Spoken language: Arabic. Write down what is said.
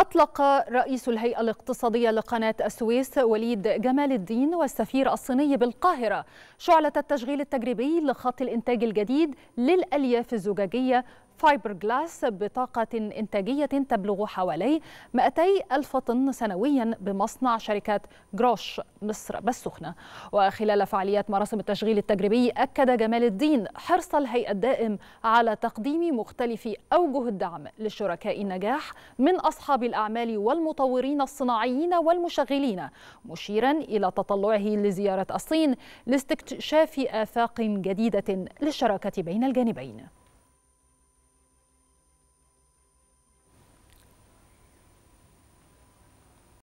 أطلق رئيس الهيئة الاقتصادية لقناة السويس وليد جمال الدين والسفير الصيني بالقاهرة شعلة التشغيل التجريبي لخط الإنتاج الجديد للألياف الزجاجية فايبر جلاس بطاقة إنتاجية تبلغ حوالي 200 ألف طن سنويا بمصنع شركة جروش مصر بالسخنة وخلال فعاليات مراسم التشغيل التجريبي أكد جمال الدين حرص الهيئة الدائم على تقديم مختلف أوجه الدعم لشركاء النجاح من أصحاب الأعمال والمطورين الصناعيين والمشغلين مشيرا إلى تطلعه لزيارة الصين لاستكشاف آفاق جديدة للشراكة بين الجانبين